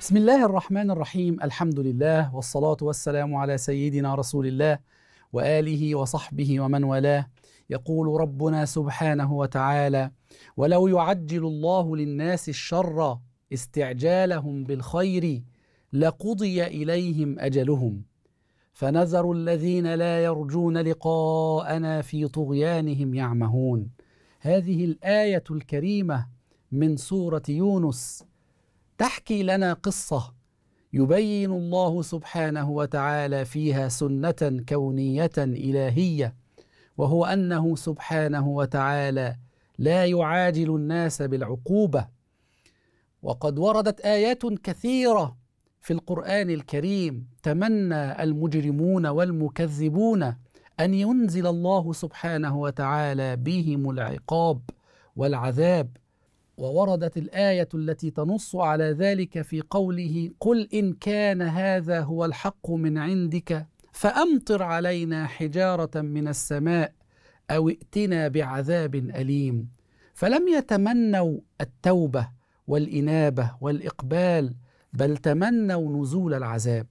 بسم الله الرحمن الرحيم الحمد لله والصلاة والسلام على سيدنا رسول الله وآله وصحبه ومن والاه يقول ربنا سبحانه وتعالى ولو يعجل الله للناس الشر استعجالهم بالخير لقضي إليهم أجلهم فنذر الذين لا يرجون لقاءنا في طغيانهم يعمهون هذه الآية الكريمة من سورة يونس تحكي لنا قصه يبين الله سبحانه وتعالى فيها سنه كونيه الهيه وهو انه سبحانه وتعالى لا يعاجل الناس بالعقوبه وقد وردت ايات كثيره في القران الكريم تمنى المجرمون والمكذبون ان ينزل الله سبحانه وتعالى بهم العقاب والعذاب ووردت الايه التي تنص على ذلك في قوله قل ان كان هذا هو الحق من عندك فامطر علينا حجاره من السماء او ائتنا بعذاب اليم فلم يتمنوا التوبه والانابه والاقبال بل تمنوا نزول العذاب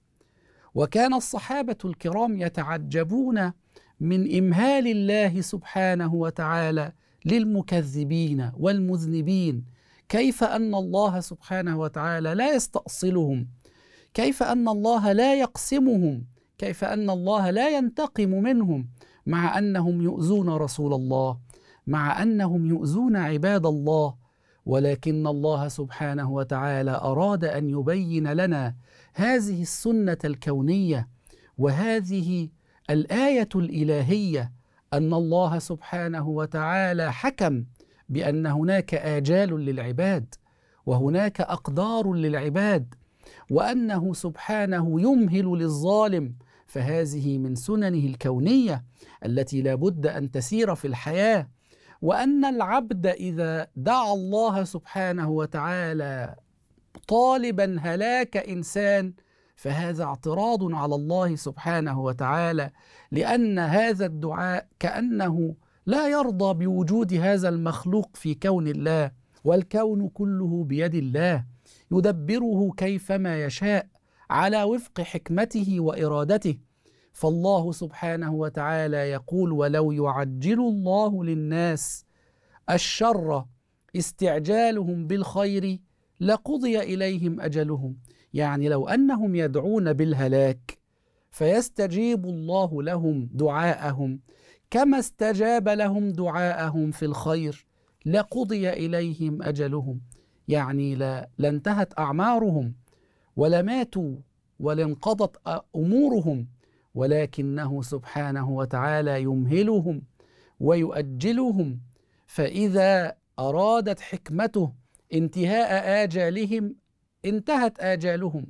وكان الصحابه الكرام يتعجبون من امهال الله سبحانه وتعالى للمكذبين والمذنبين كيف ان الله سبحانه وتعالى لا يستأصلهم كيف ان الله لا يقسمهم كيف ان الله لا ينتقم منهم مع انهم يؤذون رسول الله مع انهم يؤذون عباد الله ولكن الله سبحانه وتعالى اراد ان يبين لنا هذه السنه الكونيه وهذه الايه الالهيه ان الله سبحانه وتعالى حكم بان هناك اجال للعباد وهناك اقدار للعباد وانه سبحانه يمهل للظالم فهذه من سننه الكونيه التي لا بد ان تسير في الحياه وان العبد اذا دعا الله سبحانه وتعالى طالبا هلاك انسان فهذا اعتراض على الله سبحانه وتعالى لان هذا الدعاء كانه لا يرضى بوجود هذا المخلوق في كون الله والكون كله بيد الله يدبره كيفما يشاء على وفق حكمته وارادته فالله سبحانه وتعالى يقول ولو يعجل الله للناس الشر استعجالهم بالخير لقضي اليهم اجلهم يعني لو انهم يدعون بالهلاك فيستجيب الله لهم دعاءهم كما استجاب لهم دعاءهم في الخير لقضي اليهم اجلهم يعني لا لانتهت اعمارهم ولا ماتوا ولا انقضت امورهم ولكنه سبحانه وتعالى يمهلهم ويؤجلهم فاذا ارادت حكمته انتهاء آجالهم انتهت آجالهم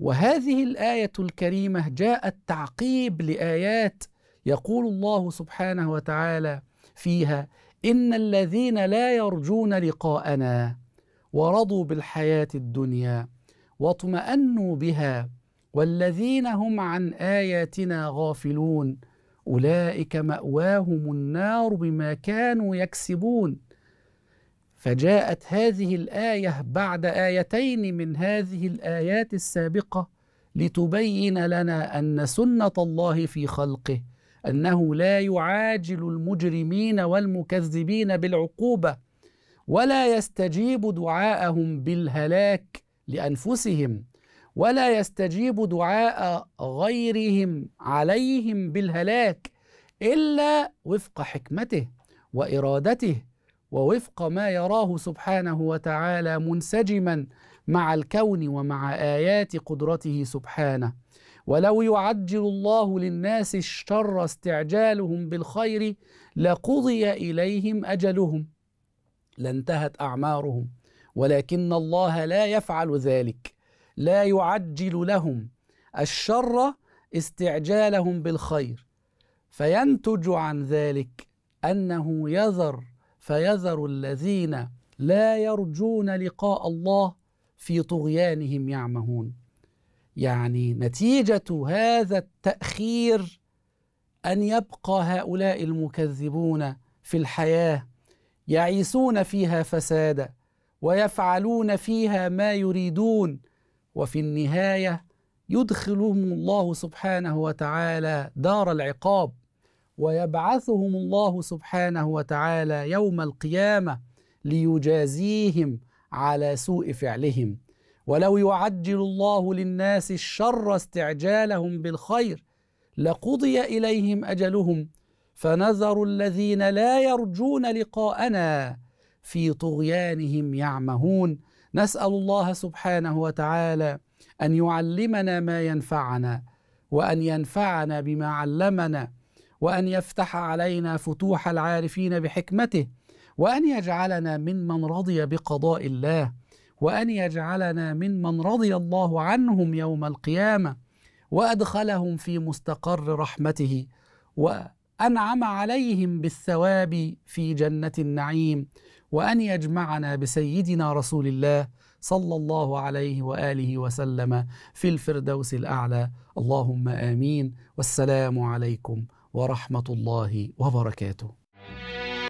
وهذه الآية الكريمة جاءت تعقيب لآيات يقول الله سبحانه وتعالى فيها إن الذين لا يرجون لقاءنا ورضوا بالحياة الدنيا واطمأنوا بها والذين هم عن آياتنا غافلون أولئك مأواهم النار بما كانوا يكسبون فجاءت هذه الايه بعد ايتين من هذه الايات السابقه لتبين لنا ان سنه الله في خلقه انه لا يعاجل المجرمين والمكذبين بالعقوبه ولا يستجيب دعاءهم بالهلاك لانفسهم ولا يستجيب دعاء غيرهم عليهم بالهلاك الا وفق حكمته وارادته ووفق ما يراه سبحانه وتعالى منسجما مع الكون ومع ايات قدرته سبحانه ولو يعجل الله للناس الشر استعجالهم بالخير لقضي اليهم اجلهم لانتهت اعمارهم ولكن الله لا يفعل ذلك لا يعجل لهم الشر استعجالهم بالخير فينتج عن ذلك انه يذر فيذر الذين لا يرجون لقاء الله في طغيانهم يعمهون يعني نتيجه هذا التاخير ان يبقى هؤلاء المكذبون في الحياه يعيسون فيها فسادا ويفعلون فيها ما يريدون وفي النهايه يدخلهم الله سبحانه وتعالى دار العقاب ويبعثهم الله سبحانه وتعالى يوم القيامه ليجازيهم على سوء فعلهم ولو يعجل الله للناس الشر استعجالهم بالخير لقضي اليهم اجلهم فنذر الذين لا يرجون لقاءنا في طغيانهم يعمهون نسال الله سبحانه وتعالى ان يعلمنا ما ينفعنا وان ينفعنا بما علمنا وأن يفتح علينا فتوح العارفين بحكمته وأن يجعلنا ممن رضي بقضاء الله وأن يجعلنا ممن رضي الله عنهم يوم القيامة وأدخلهم في مستقر رحمته وأنعم عليهم بالثواب في جنة النعيم وأن يجمعنا بسيدنا رسول الله صلى الله عليه واله وسلم في الفردوس الاعلى اللهم امين والسلام عليكم ورحمه الله وبركاته